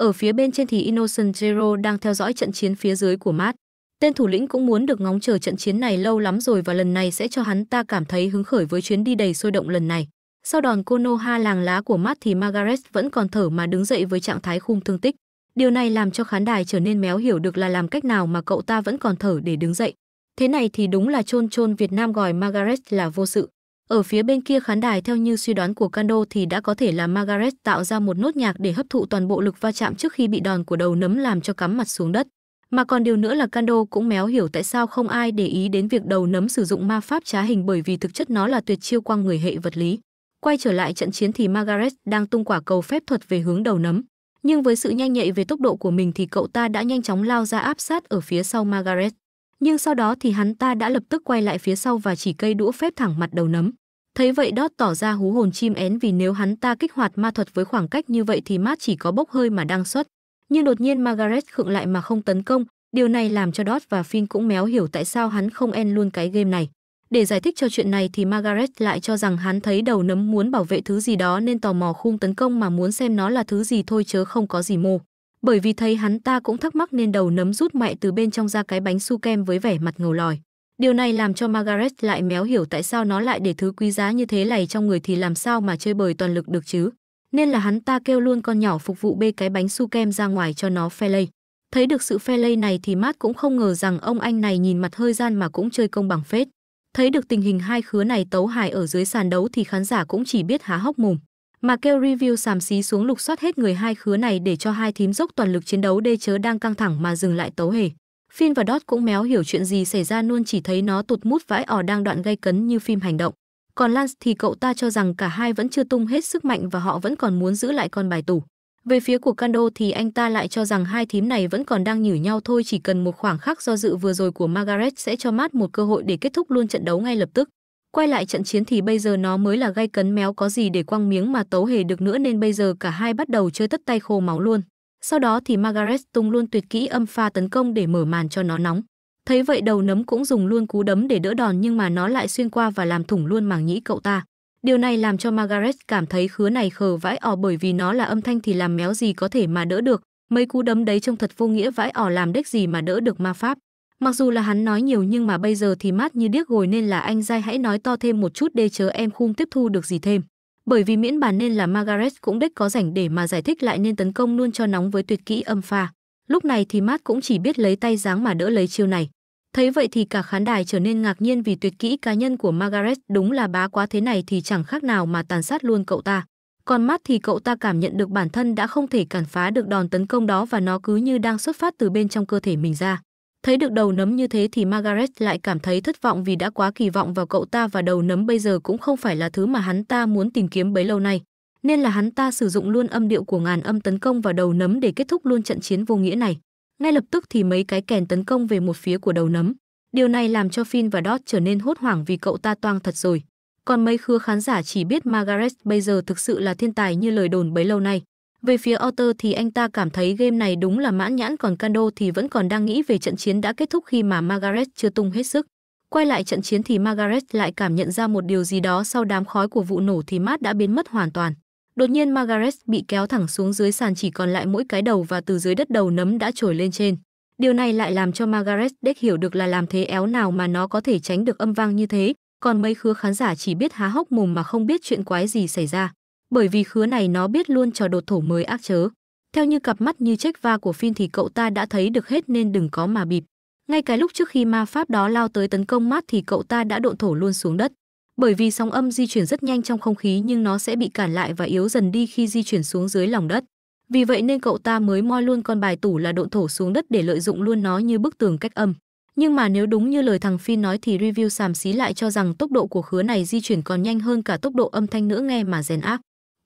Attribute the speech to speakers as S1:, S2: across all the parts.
S1: Ở phía bên trên thì Innocent Zero đang theo dõi trận chiến phía dưới của Matt. Tên thủ lĩnh cũng muốn được ngóng chờ trận chiến này lâu lắm rồi và lần này sẽ cho hắn ta cảm thấy hứng khởi với chuyến đi đầy sôi động lần này. Sau đòn Konoha làng lá của Matt thì Margaret vẫn còn thở mà đứng dậy với trạng thái khung thương tích. Điều này làm cho khán đài trở nên méo hiểu được là làm cách nào mà cậu ta vẫn còn thở để đứng dậy. Thế này thì đúng là chôn chôn Việt Nam gọi Margaret là vô sự. Ở phía bên kia khán đài theo như suy đoán của Kando thì đã có thể là Margaret tạo ra một nốt nhạc để hấp thụ toàn bộ lực va chạm trước khi bị đòn của đầu nấm làm cho cắm mặt xuống đất. Mà còn điều nữa là Kando cũng méo hiểu tại sao không ai để ý đến việc đầu nấm sử dụng ma pháp trá hình bởi vì thực chất nó là tuyệt chiêu quang người hệ vật lý. Quay trở lại trận chiến thì Margaret đang tung quả cầu phép thuật về hướng đầu nấm. Nhưng với sự nhanh nhạy về tốc độ của mình thì cậu ta đã nhanh chóng lao ra áp sát ở phía sau Margaret nhưng sau đó thì hắn ta đã lập tức quay lại phía sau và chỉ cây đũa phép thẳng mặt đầu nấm. Thấy vậy Đót tỏ ra hú hồn chim én vì nếu hắn ta kích hoạt ma thuật với khoảng cách như vậy thì mát chỉ có bốc hơi mà đang xuất. Nhưng đột nhiên Margaret khựng lại mà không tấn công, điều này làm cho đót và Finn cũng méo hiểu tại sao hắn không end luôn cái game này. Để giải thích cho chuyện này thì Margaret lại cho rằng hắn thấy đầu nấm muốn bảo vệ thứ gì đó nên tò mò khung tấn công mà muốn xem nó là thứ gì thôi chớ không có gì mô bởi vì thấy hắn ta cũng thắc mắc nên đầu nấm rút mạnh từ bên trong ra cái bánh su kem với vẻ mặt ngầu lòi. Điều này làm cho Margaret lại méo hiểu tại sao nó lại để thứ quý giá như thế này trong người thì làm sao mà chơi bời toàn lực được chứ. Nên là hắn ta kêu luôn con nhỏ phục vụ bê cái bánh su kem ra ngoài cho nó phe lây. Thấy được sự phe lây này thì mát cũng không ngờ rằng ông anh này nhìn mặt hơi gian mà cũng chơi công bằng phết. Thấy được tình hình hai khứa này tấu hài ở dưới sàn đấu thì khán giả cũng chỉ biết há hốc mồm mà kêu review sàm xí xuống lục soát hết người hai khứa này để cho hai thím dốc toàn lực chiến đấu đê chớ đang căng thẳng mà dừng lại tấu hề. Phin và Dot cũng méo hiểu chuyện gì xảy ra luôn chỉ thấy nó tụt mút vãi ỏ đang đoạn gây cấn như phim hành động. Còn Lance thì cậu ta cho rằng cả hai vẫn chưa tung hết sức mạnh và họ vẫn còn muốn giữ lại con bài tủ. Về phía của Kando thì anh ta lại cho rằng hai thím này vẫn còn đang nhử nhau thôi chỉ cần một khoảng khắc do dự vừa rồi của Margaret sẽ cho mát một cơ hội để kết thúc luôn trận đấu ngay lập tức. Quay lại trận chiến thì bây giờ nó mới là gay cấn méo có gì để quăng miếng mà tấu hề được nữa nên bây giờ cả hai bắt đầu chơi tất tay khô máu luôn. Sau đó thì Margaret tung luôn tuyệt kỹ âm pha tấn công để mở màn cho nó nóng. Thấy vậy đầu nấm cũng dùng luôn cú đấm để đỡ đòn nhưng mà nó lại xuyên qua và làm thủng luôn màng nhĩ cậu ta. Điều này làm cho Margaret cảm thấy khứa này khờ vãi ỏ bởi vì nó là âm thanh thì làm méo gì có thể mà đỡ được. Mấy cú đấm đấy trông thật vô nghĩa vãi ỏ làm đếch gì mà đỡ được ma pháp. Mặc dù là hắn nói nhiều nhưng mà bây giờ thì mát như điếc rồi nên là anh dai hãy nói to thêm một chút để chờ em khung tiếp thu được gì thêm. Bởi vì miễn bàn nên là Margaret cũng đếch có rảnh để mà giải thích lại nên tấn công luôn cho nóng với tuyệt kỹ âm pha. Lúc này thì mát cũng chỉ biết lấy tay dáng mà đỡ lấy chiêu này. Thấy vậy thì cả khán đài trở nên ngạc nhiên vì tuyệt kỹ cá nhân của Margaret đúng là bá quá thế này thì chẳng khác nào mà tàn sát luôn cậu ta. Còn mát thì cậu ta cảm nhận được bản thân đã không thể cản phá được đòn tấn công đó và nó cứ như đang xuất phát từ bên trong cơ thể mình ra. Thấy được đầu nấm như thế thì Margaret lại cảm thấy thất vọng vì đã quá kỳ vọng vào cậu ta và đầu nấm bây giờ cũng không phải là thứ mà hắn ta muốn tìm kiếm bấy lâu nay. Nên là hắn ta sử dụng luôn âm điệu của ngàn âm tấn công vào đầu nấm để kết thúc luôn trận chiến vô nghĩa này. Ngay lập tức thì mấy cái kèn tấn công về một phía của đầu nấm. Điều này làm cho Finn và Dot trở nên hốt hoảng vì cậu ta toang thật rồi. Còn mấy khứa khán giả chỉ biết Margaret bây giờ thực sự là thiên tài như lời đồn bấy lâu nay. Về phía Otter thì anh ta cảm thấy game này đúng là mãn nhãn còn Kando thì vẫn còn đang nghĩ về trận chiến đã kết thúc khi mà Margaret chưa tung hết sức. Quay lại trận chiến thì Margaret lại cảm nhận ra một điều gì đó sau đám khói của vụ nổ thì Matt đã biến mất hoàn toàn. Đột nhiên Margaret bị kéo thẳng xuống dưới sàn chỉ còn lại mỗi cái đầu và từ dưới đất đầu nấm đã trồi lên trên. Điều này lại làm cho Margaret Deck hiểu được là làm thế éo nào mà nó có thể tránh được âm vang như thế, còn mấy khứa khán giả chỉ biết há hốc mồm mà không biết chuyện quái gì xảy ra bởi vì khứa này nó biết luôn trò đột thổ mới ác chớ. Theo như cặp mắt như trách va của Phin thì cậu ta đã thấy được hết nên đừng có mà bịp. Ngay cái lúc trước khi ma pháp đó lao tới tấn công mát thì cậu ta đã độn thổ luôn xuống đất. Bởi vì sóng âm di chuyển rất nhanh trong không khí nhưng nó sẽ bị cản lại và yếu dần đi khi di chuyển xuống dưới lòng đất. Vì vậy nên cậu ta mới moi luôn con bài tủ là độn thổ xuống đất để lợi dụng luôn nó như bức tường cách âm. Nhưng mà nếu đúng như lời thằng Phin nói thì review sàm xí lại cho rằng tốc độ của khứa này di chuyển còn nhanh hơn cả tốc độ âm thanh nữa nghe mà rèn ác.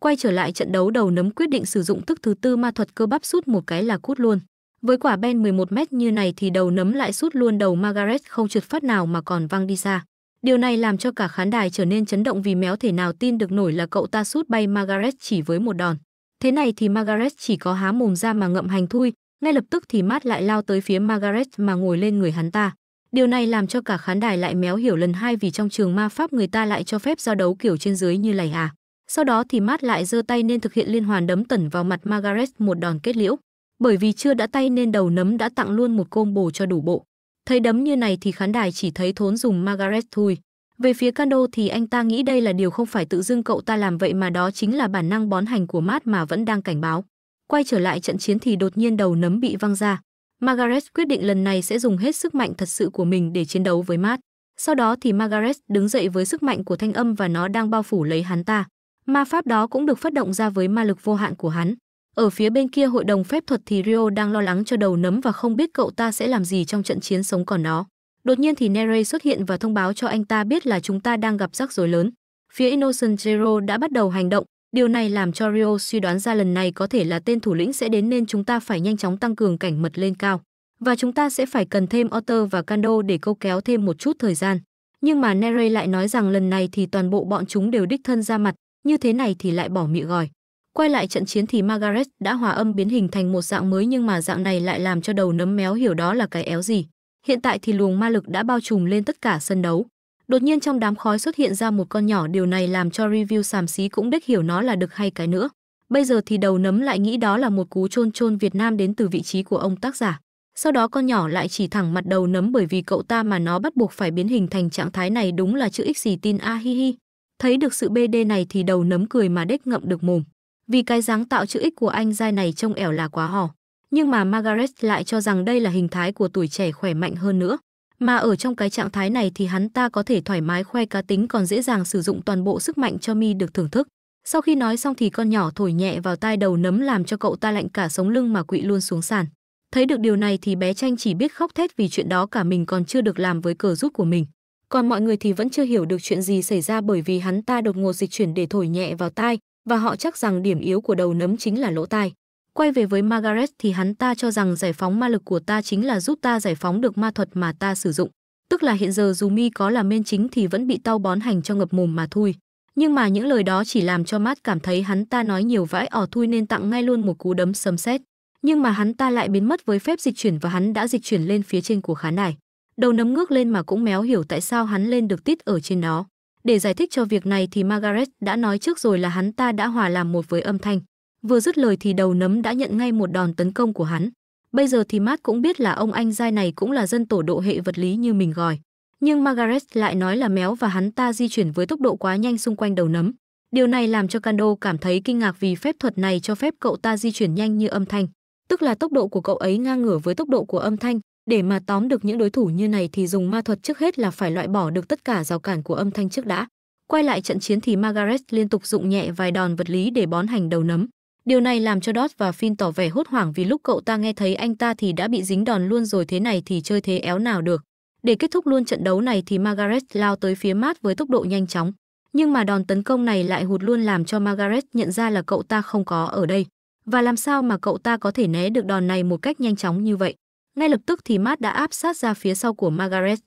S1: Quay trở lại trận đấu đầu nấm quyết định sử dụng thức thứ tư ma thuật cơ bắp sút một cái là cút luôn. Với quả ben 11m như này thì đầu nấm lại sút luôn đầu Margaret không trượt phát nào mà còn văng đi xa. Điều này làm cho cả khán đài trở nên chấn động vì méo thể nào tin được nổi là cậu ta sút bay Margaret chỉ với một đòn. Thế này thì Margaret chỉ có há mồm ra mà ngậm hành thui, ngay lập tức thì Matt lại lao tới phía Margaret mà ngồi lên người hắn ta. Điều này làm cho cả khán đài lại méo hiểu lần hai vì trong trường ma pháp người ta lại cho phép giao đấu kiểu trên dưới như này à. Sau đó thì Matt lại giơ tay nên thực hiện liên hoàn đấm tẩn vào mặt Margaret một đòn kết liễu. Bởi vì chưa đã tay nên đầu nấm đã tặng luôn một combo cho đủ bộ. Thấy đấm như này thì khán đài chỉ thấy thốn dùng Margaret thôi. Về phía Kando thì anh ta nghĩ đây là điều không phải tự dưng cậu ta làm vậy mà đó chính là bản năng bón hành của Matt mà vẫn đang cảnh báo. Quay trở lại trận chiến thì đột nhiên đầu nấm bị văng ra. Margaret quyết định lần này sẽ dùng hết sức mạnh thật sự của mình để chiến đấu với Matt. Sau đó thì Margaret đứng dậy với sức mạnh của thanh âm và nó đang bao phủ lấy hắn ta. Ma pháp đó cũng được phát động ra với ma lực vô hạn của hắn. Ở phía bên kia hội đồng phép thuật thì Rio đang lo lắng cho đầu nấm và không biết cậu ta sẽ làm gì trong trận chiến sống còn nó. Đột nhiên thì Nere xuất hiện và thông báo cho anh ta biết là chúng ta đang gặp rắc rối lớn. Phía Innocent Zero đã bắt đầu hành động, điều này làm cho Rio suy đoán ra lần này có thể là tên thủ lĩnh sẽ đến nên chúng ta phải nhanh chóng tăng cường cảnh mật lên cao. Và chúng ta sẽ phải cần thêm Otter và Kando để câu kéo thêm một chút thời gian. Nhưng mà Nere lại nói rằng lần này thì toàn bộ bọn chúng đều đích thân ra mặt, như thế này thì lại bỏ mị gòi. Quay lại trận chiến thì Margaret đã hòa âm biến hình thành một dạng mới nhưng mà dạng này lại làm cho đầu nấm méo hiểu đó là cái éo gì. Hiện tại thì luồng ma lực đã bao trùm lên tất cả sân đấu. Đột nhiên trong đám khói xuất hiện ra một con nhỏ điều này làm cho review xàm xí cũng đếch hiểu nó là được hay cái nữa. Bây giờ thì đầu nấm lại nghĩ đó là một cú chôn chôn Việt Nam đến từ vị trí của ông tác giả. Sau đó con nhỏ lại chỉ thẳng mặt đầu nấm bởi vì cậu ta mà nó bắt buộc phải biến hình thành trạng thái này đúng là chữ x gì tin a hi hi. Thấy được sự BD này thì đầu nấm cười mà đếch ngậm được mồm. Vì cái dáng tạo chữ X của anh dai này trông ẻo là quá hò. Nhưng mà Margaret lại cho rằng đây là hình thái của tuổi trẻ khỏe mạnh hơn nữa. Mà ở trong cái trạng thái này thì hắn ta có thể thoải mái khoe cá tính còn dễ dàng sử dụng toàn bộ sức mạnh cho mi được thưởng thức. Sau khi nói xong thì con nhỏ thổi nhẹ vào tai đầu nấm làm cho cậu ta lạnh cả sống lưng mà quỵ luôn xuống sàn. Thấy được điều này thì bé tranh chỉ biết khóc thét vì chuyện đó cả mình còn chưa được làm với cờ rút của mình còn mọi người thì vẫn chưa hiểu được chuyện gì xảy ra bởi vì hắn ta đột ngột dịch chuyển để thổi nhẹ vào tai, và họ chắc rằng điểm yếu của đầu nấm chính là lỗ tai. Quay về với Margaret thì hắn ta cho rằng giải phóng ma lực của ta chính là giúp ta giải phóng được ma thuật mà ta sử dụng. Tức là hiện giờ dù mi có là main chính thì vẫn bị tao bón hành cho ngập mồm mà thôi. Nhưng mà những lời đó chỉ làm cho Matt cảm thấy hắn ta nói nhiều vãi ỏ thui nên tặng ngay luôn một cú đấm sấm sét. Nhưng mà hắn ta lại biến mất với phép dịch chuyển và hắn đã dịch chuyển lên phía trên của khán đài đầu nấm ngước lên mà cũng méo hiểu tại sao hắn lên được tít ở trên nó. Để giải thích cho việc này thì Margaret đã nói trước rồi là hắn ta đã hòa làm một với âm thanh. Vừa dứt lời thì đầu nấm đã nhận ngay một đòn tấn công của hắn. Bây giờ thì Matt cũng biết là ông anh giai này cũng là dân tổ độ hệ vật lý như mình gọi. Nhưng Margaret lại nói là méo và hắn ta di chuyển với tốc độ quá nhanh xung quanh đầu nấm. Điều này làm cho Kando cảm thấy kinh ngạc vì phép thuật này cho phép cậu ta di chuyển nhanh như âm thanh. Tức là tốc độ của cậu ấy ngang ngửa với tốc độ của âm thanh, để mà tóm được những đối thủ như này thì dùng ma thuật trước hết là phải loại bỏ được tất cả rào cản của âm thanh trước đã. Quay lại trận chiến thì Margaret liên tục dụng nhẹ vài đòn vật lý để bón hành đầu nấm. Điều này làm cho Dot và Finn tỏ vẻ hốt hoảng vì lúc cậu ta nghe thấy anh ta thì đã bị dính đòn luôn rồi thế này thì chơi thế éo nào được. Để kết thúc luôn trận đấu này thì Margaret lao tới phía mát với tốc độ nhanh chóng. Nhưng mà đòn tấn công này lại hụt luôn làm cho Margaret nhận ra là cậu ta không có ở đây. Và làm sao mà cậu ta có thể né được đòn này một cách nhanh chóng như vậy? Ngay lập tức thì Matt đã áp sát ra phía sau của Margaret.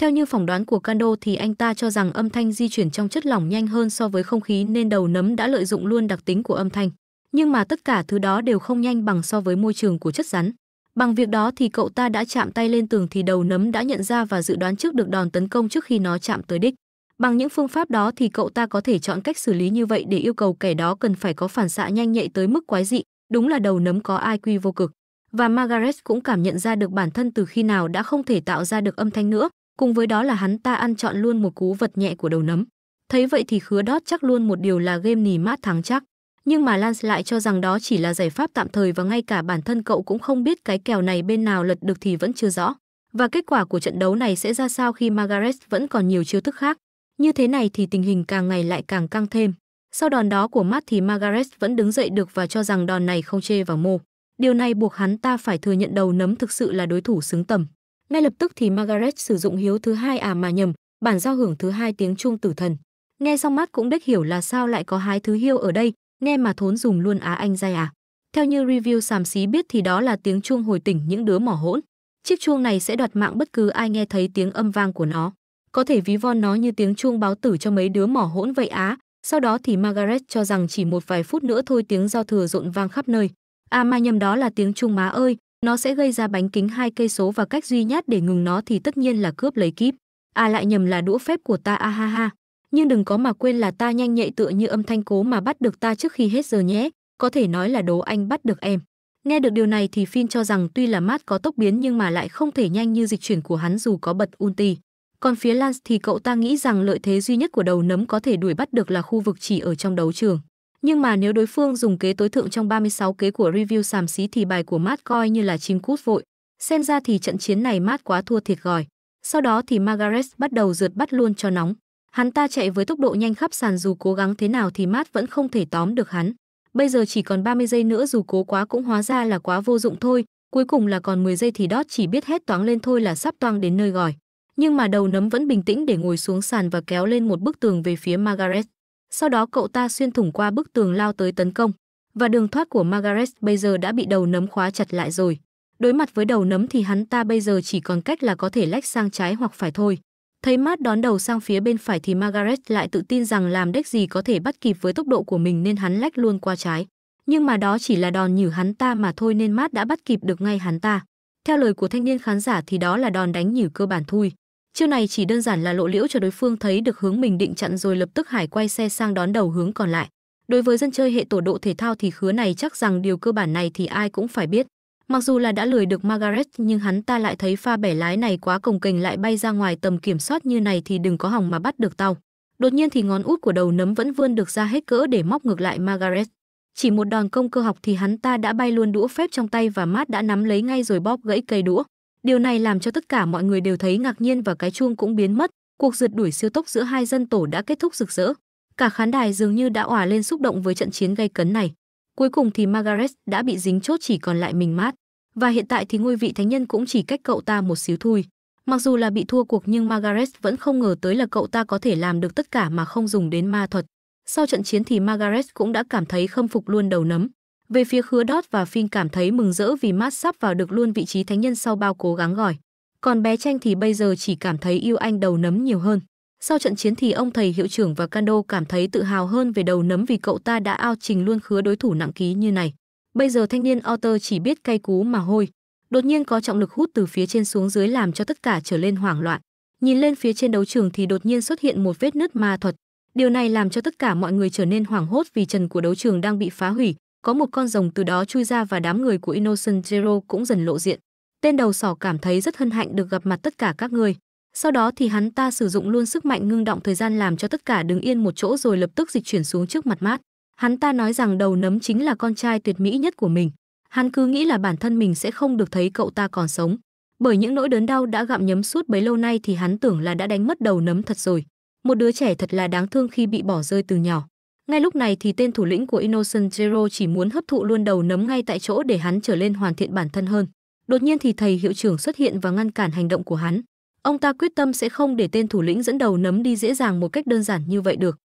S1: Theo như phỏng đoán của Kando thì anh ta cho rằng âm thanh di chuyển trong chất lỏng nhanh hơn so với không khí nên đầu nấm đã lợi dụng luôn đặc tính của âm thanh. Nhưng mà tất cả thứ đó đều không nhanh bằng so với môi trường của chất rắn. Bằng việc đó thì cậu ta đã chạm tay lên tường thì đầu nấm đã nhận ra và dự đoán trước được đòn tấn công trước khi nó chạm tới đích. Bằng những phương pháp đó thì cậu ta có thể chọn cách xử lý như vậy để yêu cầu kẻ đó cần phải có phản xạ nhanh nhạy tới mức quái dị, đúng là đầu nấm có IQ vô cực và Margaret cũng cảm nhận ra được bản thân từ khi nào đã không thể tạo ra được âm thanh nữa, cùng với đó là hắn ta ăn chọn luôn một cú vật nhẹ của đầu nấm. Thấy vậy thì khứa đót chắc luôn một điều là game nì mát thắng chắc. Nhưng mà Lance lại cho rằng đó chỉ là giải pháp tạm thời và ngay cả bản thân cậu cũng không biết cái kèo này bên nào lật được thì vẫn chưa rõ. Và kết quả của trận đấu này sẽ ra sao khi Margaret vẫn còn nhiều chiêu thức khác. Như thế này thì tình hình càng ngày lại càng căng thêm. Sau đòn đó của Matt thì Margaret vẫn đứng dậy được và cho rằng đòn này không chê vào mồ. Điều này buộc hắn ta phải thừa nhận đầu nấm thực sự là đối thủ xứng tầm. Ngay lập tức thì Margaret sử dụng hiếu thứ hai à mà nhầm, bản giao hưởng thứ hai tiếng chuông tử thần. Nghe xong mắt cũng đếch hiểu là sao lại có hái thứ hiêu ở đây, nghe mà thốn dùng luôn á anh dai à. Theo như review xàm xí biết thì đó là tiếng chuông hồi tỉnh những đứa mỏ hỗn. Chiếc chuông này sẽ đoạt mạng bất cứ ai nghe thấy tiếng âm vang của nó. Có thể ví von nó như tiếng chuông báo tử cho mấy đứa mỏ hỗn vậy á. Sau đó thì Margaret cho rằng chỉ một vài phút nữa thôi tiếng giao thừa rộn vang khắp nơi. À mà nhầm đó là tiếng Trung má ơi, nó sẽ gây ra bánh kính hai cây số và cách duy nhất để ngừng nó thì tất nhiên là cướp lấy kíp. À lại nhầm là đũa phép của ta a ha ha. Nhưng đừng có mà quên là ta nhanh nhạy tựa như âm thanh cố mà bắt được ta trước khi hết giờ nhé, có thể nói là đố anh bắt được em. Nghe được điều này thì Finn cho rằng tuy là mát có tốc biến nhưng mà lại không thể nhanh như dịch chuyển của hắn dù có bật ulti. Còn phía Lance thì cậu ta nghĩ rằng lợi thế duy nhất của đầu nấm có thể đuổi bắt được là khu vực chỉ ở trong đấu trường. Nhưng mà nếu đối phương dùng kế tối thượng trong 36 kế của review sàm xí thì bài của Matt coi như là chim cút vội. Xem ra thì trận chiến này Matt quá thua thiệt gỏi. Sau đó thì Margaret bắt đầu rượt bắt luôn cho nóng. Hắn ta chạy với tốc độ nhanh khắp sàn dù cố gắng thế nào thì Matt vẫn không thể tóm được hắn. Bây giờ chỉ còn 30 giây nữa dù cố quá cũng hóa ra là quá vô dụng thôi. Cuối cùng là còn 10 giây thì Dot chỉ biết hết toáng lên thôi là sắp toang đến nơi gỏi. Nhưng mà đầu nấm vẫn bình tĩnh để ngồi xuống sàn và kéo lên một bức tường về phía Margaret. Sau đó cậu ta xuyên thủng qua bức tường lao tới tấn công, và đường thoát của Margaret bây giờ đã bị đầu nấm khóa chặt lại rồi. Đối mặt với đầu nấm thì hắn ta bây giờ chỉ còn cách là có thể lách sang trái hoặc phải thôi. Thấy Matt đón đầu sang phía bên phải thì Margaret lại tự tin rằng làm đếch gì có thể bắt kịp với tốc độ của mình nên hắn lách luôn qua trái. Nhưng mà đó chỉ là đòn nhử hắn ta mà thôi nên Matt đã bắt kịp được ngay hắn ta. Theo lời của thanh niên khán giả thì đó là đòn đánh nhử cơ bản thôi chiêu này chỉ đơn giản là lộ liễu cho đối phương thấy được hướng mình định chặn rồi lập tức hải quay xe sang đón đầu hướng còn lại đối với dân chơi hệ tổ độ thể thao thì khứa này chắc rằng điều cơ bản này thì ai cũng phải biết mặc dù là đã lười được margaret nhưng hắn ta lại thấy pha bẻ lái này quá cồng kềnh lại bay ra ngoài tầm kiểm soát như này thì đừng có hỏng mà bắt được tao đột nhiên thì ngón út của đầu nấm vẫn vươn được ra hết cỡ để móc ngược lại margaret chỉ một đòn công cơ học thì hắn ta đã bay luôn đũa phép trong tay và mát đã nắm lấy ngay rồi bóp gãy cây đũa Điều này làm cho tất cả mọi người đều thấy ngạc nhiên và cái chuông cũng biến mất, cuộc rượt đuổi siêu tốc giữa hai dân tổ đã kết thúc rực rỡ. Cả khán đài dường như đã òa lên xúc động với trận chiến gay cấn này. Cuối cùng thì Margaret đã bị dính chốt chỉ còn lại mình mát. Và hiện tại thì ngôi vị thánh nhân cũng chỉ cách cậu ta một xíu thôi. Mặc dù là bị thua cuộc nhưng Margaret vẫn không ngờ tới là cậu ta có thể làm được tất cả mà không dùng đến ma thuật. Sau trận chiến thì Margaret cũng đã cảm thấy khâm phục luôn đầu nấm. Về phía Hứa Đót và phin cảm thấy mừng rỡ vì Matt sắp vào được luôn vị trí thánh nhân sau bao cố gắng gọi. Còn bé Tranh thì bây giờ chỉ cảm thấy yêu anh đầu nấm nhiều hơn. Sau trận chiến thì ông thầy hiệu trưởng và Kando cảm thấy tự hào hơn về đầu nấm vì cậu ta đã ao trình luôn khứa đối thủ nặng ký như này. Bây giờ thanh niên Otter chỉ biết cay cú mà hôi. Đột nhiên có trọng lực hút từ phía trên xuống dưới làm cho tất cả trở lên hoảng loạn. Nhìn lên phía trên đấu trường thì đột nhiên xuất hiện một vết nứt ma thuật. Điều này làm cho tất cả mọi người trở nên hoảng hốt vì trần của đấu trường đang bị phá hủy, có một con rồng từ đó chui ra và đám người của Innocent Zero cũng dần lộ diện. Tên đầu sỏ cảm thấy rất hân hạnh được gặp mặt tất cả các người. Sau đó thì hắn ta sử dụng luôn sức mạnh ngưng động thời gian làm cho tất cả đứng yên một chỗ rồi lập tức dịch chuyển xuống trước mặt mát. Hắn ta nói rằng đầu nấm chính là con trai tuyệt mỹ nhất của mình. Hắn cứ nghĩ là bản thân mình sẽ không được thấy cậu ta còn sống. Bởi những nỗi đớn đau đã gặm nhấm suốt bấy lâu nay thì hắn tưởng là đã đánh mất đầu nấm thật rồi. Một đứa trẻ thật là đáng thương khi bị bỏ rơi từ nhỏ. Ngay lúc này thì tên thủ lĩnh của Innocent Zero chỉ muốn hấp thụ luôn đầu nấm ngay tại chỗ để hắn trở lên hoàn thiện bản thân hơn. Đột nhiên thì thầy hiệu trưởng xuất hiện và ngăn cản hành động của hắn. Ông ta quyết tâm sẽ không để tên thủ lĩnh dẫn đầu nấm đi dễ dàng một cách đơn giản như vậy được.